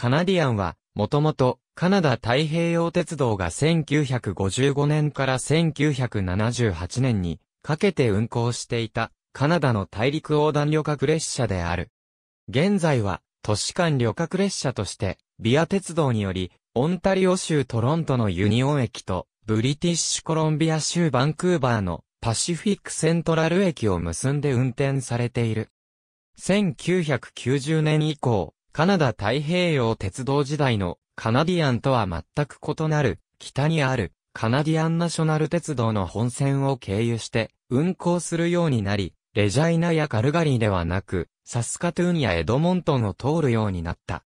カナディアンは、もともと、カナダ太平洋鉄道が1955年から1978年にかけて運行していたカナダの大陸横断旅客列車である。現在は都市間旅客列車としてビア鉄道によりオンタリオ州トロントのユニオン駅とブリティッシュコロンビア州バンクーバーのパシフィックセントラル駅を結んで運転されている。1990年以降、カナダ太平洋鉄道時代のカナディアンとは全く異なる、北にあるカナディアンナショナル鉄道の本線を経由して運行するようになり、レジャイナやカルガリーではなく、サスカトゥーンやエドモントンを通るようになった。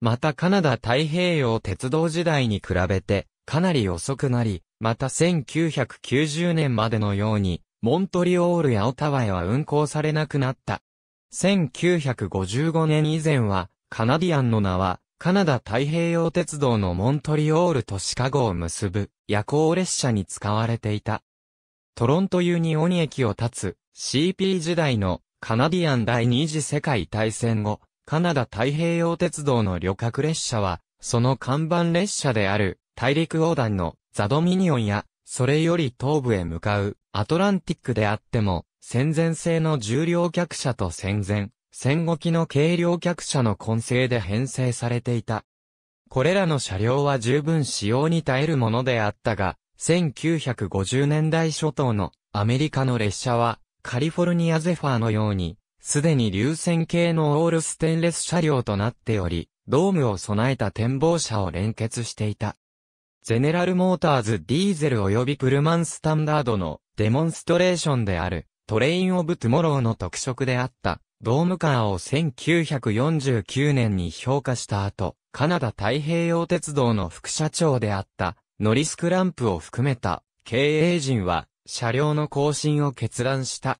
またカナダ太平洋鉄道時代に比べて、かなり遅くなり、また1990年までのように、モントリオールやオタワへは運行されなくなった。1955年以前は、カナディアンの名は、カナダ太平洋鉄道のモントリオールとシカゴを結ぶ夜行列車に使われていた。トロントユニオニ駅を立つ CP 時代のカナディアン第二次世界大戦後、カナダ太平洋鉄道の旅客列車は、その看板列車である大陸横断のザ・ドミニオンや、それより東部へ向かうアトランティックであっても、戦前製の重量客車と戦前戦後期の軽量客車の混成で編成されていた。これらの車両は十分使用に耐えるものであったが、1950年代初頭のアメリカの列車はカリフォルニアゼファーのように、すでに流線形のオールステンレス車両となっており、ドームを備えた展望車を連結していた。ゼネラルモーターズディーゼル及びプルマンスタンダードのデモンストレーションであるトレインオブトゥモローの特色であったドームカーを1949年に評価した後、カナダ太平洋鉄道の副社長であったノリスクランプを含めた経営陣は車両の更新を決断した。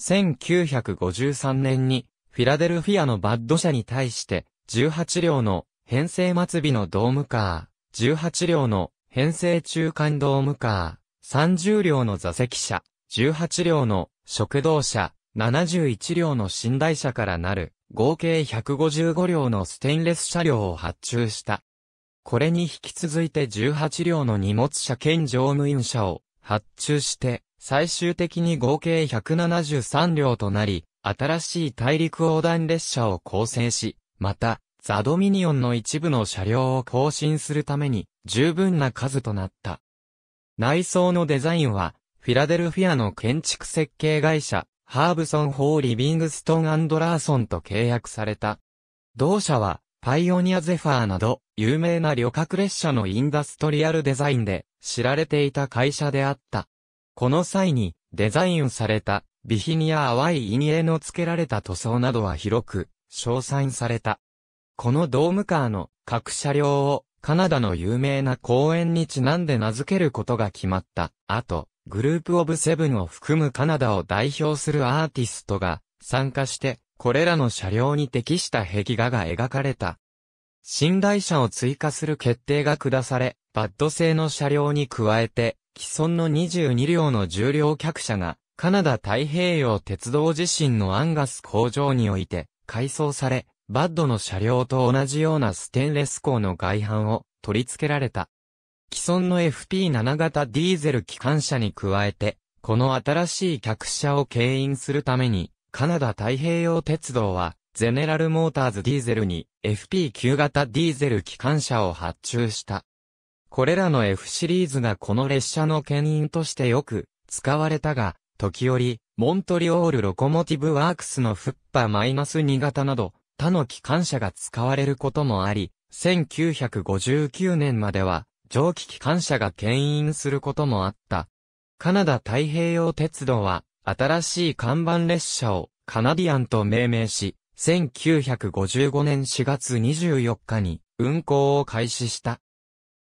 1953年にフィラデルフィアのバッド社に対して18両の編成末尾のドームカー、18両の編成中間ドームカー、30両の座席車、18両の食堂車、71両の寝台車からなる、合計155両のステンレス車両を発注した。これに引き続いて18両の荷物車兼乗務員車を発注して、最終的に合計173両となり、新しい大陸横断列車を構成し、また、ザ・ドミニオンの一部の車両を更新するために十分な数となった。内装のデザインは、フィラデルフィアの建築設計会社、ハーブソン・ホー・リビングストン・アンドラーソンと契約された。同社は、パイオニア・ゼファーなど、有名な旅客列車のインダストリアルデザインで知られていた会社であった。この際に、デザインされた、ビア・アワ淡い陰影の付けられた塗装などは広く、称賛された。このドームカーの各車両をカナダの有名な公園にちなんで名付けることが決まった。あと、グループオブセブンを含むカナダを代表するアーティストが参加して、これらの車両に適した壁画が描かれた。新台車を追加する決定が下され、バッド製の車両に加えて、既存の22両の重量客車が、カナダ太平洋鉄道自身のアンガス工場において、改装され、バッドの車両と同じようなステンレス鋼の外板を取り付けられた。既存の FP7 型ディーゼル機関車に加えて、この新しい客車を牽引するために、カナダ太平洋鉄道は、ゼネラルモーターズディーゼルに FP9 型ディーゼル機関車を発注した。これらの F シリーズがこの列車の牽引としてよく使われたが、時折、モントリオールロコモティブワークスのフッパ -2 型など、他の機関車が使われることもあり、1959年までは蒸気機関車が牽引することもあった。カナダ太平洋鉄道は、新しい看板列車をカナディアンと命名し、1955年4月24日に運行を開始した。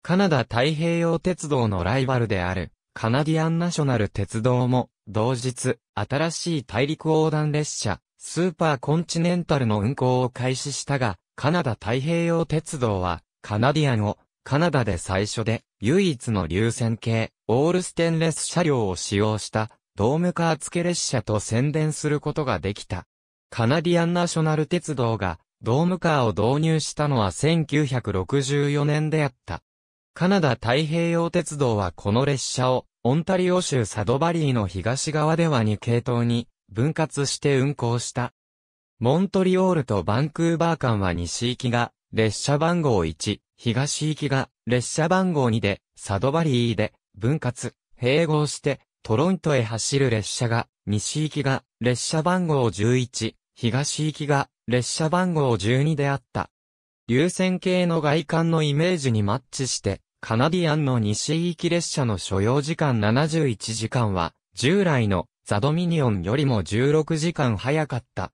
カナダ太平洋鉄道のライバルである、カナディアンナショナル鉄道も、同日、新しい大陸横断列車、スーパーコンチネンタルの運行を開始したが、カナダ太平洋鉄道は、カナディアンをカナダで最初で唯一の流線系オールステンレス車両を使用したドームカー付け列車と宣伝することができた。カナディアンナショナル鉄道がドームカーを導入したのは1964年であった。カナダ太平洋鉄道はこの列車をオンタリオ州サドバリーの東側では2系統に分割して運行した。モントリオールとバンクーバー間は西行きが列車番号1、東行きが列車番号2でサドバリーで分割、併合してトロントへ走る列車が西行きが列車番号11、東行きが列車番号12であった。流線形の外観のイメージにマッチして、カナディアンの西行き列車の所要時間71時間は、従来のザ・ドミニオンよりも16時間早かった。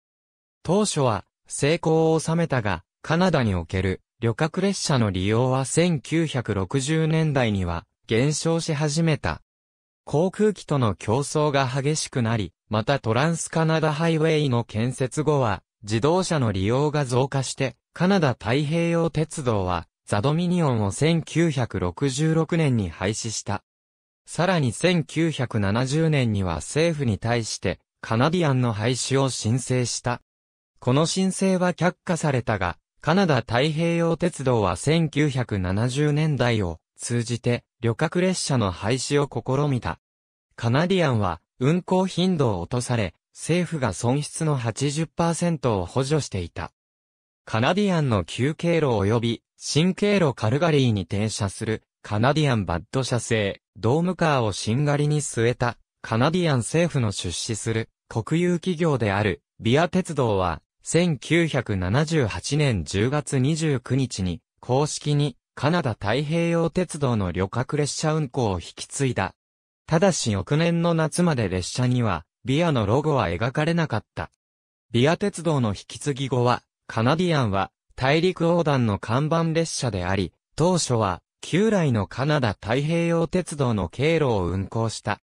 当初は成功を収めたが、カナダにおける旅客列車の利用は1960年代には減少し始めた。航空機との競争が激しくなり、またトランスカナダハイウェイの建設後は自動車の利用が増加して、カナダ太平洋鉄道はザ・ドミニオンを1966年に廃止した。さらに1970年には政府に対してカナディアンの廃止を申請した。この申請は却下されたが、カナダ太平洋鉄道は1970年代を通じて旅客列車の廃止を試みた。カナディアンは運行頻度を落とされ、政府が損失の80%を補助していた。カナディアンの旧経路及び新経路カルガリーに停車するカナディアンバッド社製ドームカーをしんがりに据えたカナディアン政府の出資する国有企業であるビア鉄道は1978年10月29日に、公式にカナダ太平洋鉄道の旅客列車運行を引き継いだ。ただし翌年の夏まで列車には、ビアのロゴは描かれなかった。ビア鉄道の引き継ぎ後は、カナディアンは大陸横断の看板列車であり、当初は旧来のカナダ太平洋鉄道の経路を運行した。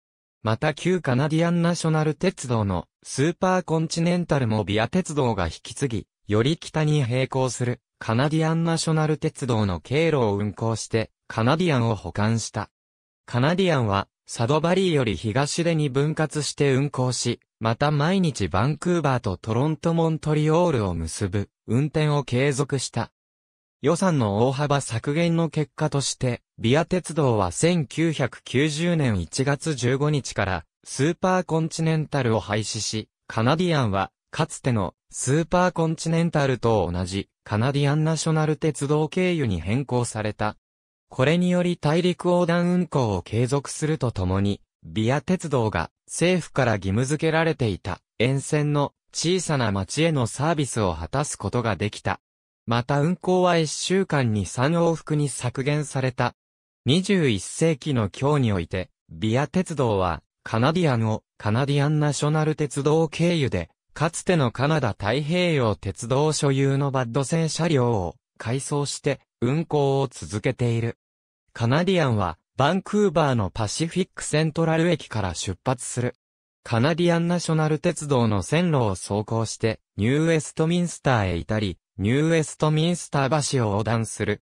また旧カナディアンナショナル鉄道のスーパーコンチネンタルもビア鉄道が引き継ぎ、より北に並行するカナディアンナショナル鉄道の経路を運行してカナディアンを保管した。カナディアンはサドバリーより東でに分割して運行し、また毎日バンクーバーとトロントモントリオールを結ぶ運転を継続した。予算の大幅削減の結果として、ビア鉄道は1990年1月15日からスーパーコンチネンタルを廃止し、カナディアンはかつてのスーパーコンチネンタルと同じカナディアンナショナル鉄道経由に変更された。これにより大陸横断運行を継続するとともに、ビア鉄道が政府から義務付けられていた沿線の小さな町へのサービスを果たすことができた。また運行は1週間に3往復に削減された。21世紀の今日において、ビア鉄道は、カナディアンを、カナディアンナショナル鉄道経由で、かつてのカナダ太平洋鉄道所有のバッド線車両を改装して運行を続けている。カナディアンはバンクーバーのパシフィックセントラル駅から出発するカナディアンナショナル鉄道の線路を走行して、ニューウェストミンスターへ至り、ニューウェストミンスター橋を横断する。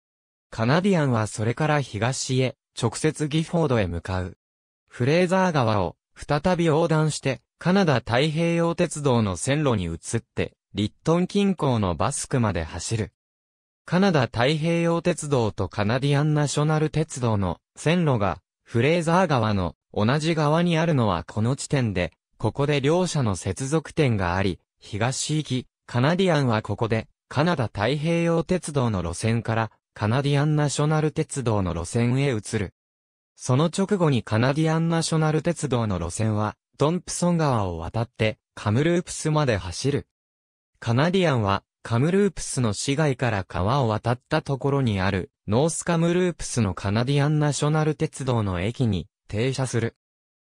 カナディアンはそれから東へ、直接ギフォードへ向かう。フレーザー川を、再び横断して、カナダ太平洋鉄道の線路に移って、リットン近郊のバスクまで走る。カナダ太平洋鉄道とカナディアンナショナル鉄道の線路がフレーザー川の同じ側にあるのはこの地点で、ここで両者の接続点があり、東行き、カナディアンはここで、カナダ太平洋鉄道の路線から、カナディアンナショナル鉄道の路線へ移る。その直後にカナディアンナショナル鉄道の路線は、トンプソン川を渡って、カムループスまで走る。カナディアンは、カムループスの市街から川を渡ったところにある、ノースカムループスのカナディアンナショナル鉄道の駅に停車する。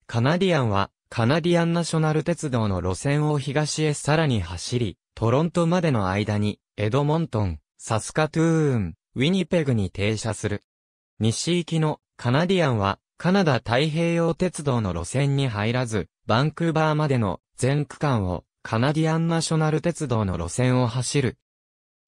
カナディアンは、カナディアンナショナル鉄道の路線を東へさらに走り、トロントまでの間に、エドモントン、サスカトゥーン、ウィニペグに停車する。西行きのカナディアンは、カナダ太平洋鉄道の路線に入らず、バンクーバーまでの全区間をカナディアンナショナル鉄道の路線を走る。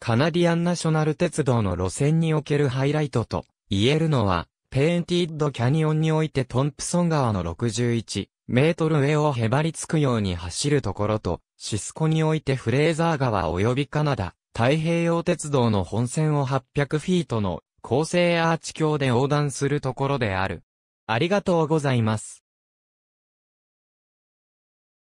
カナディアンナショナル鉄道の路線におけるハイライトと言えるのは、ペインティッドキャニオンにおいてトンプソン川の61メートル上をへばりつくように走るところと、シスコにおいてフレーザー川及びカナダ、太平洋鉄道の本線を800フィートの高性アーチ橋で横断するところである。ありがとうございます。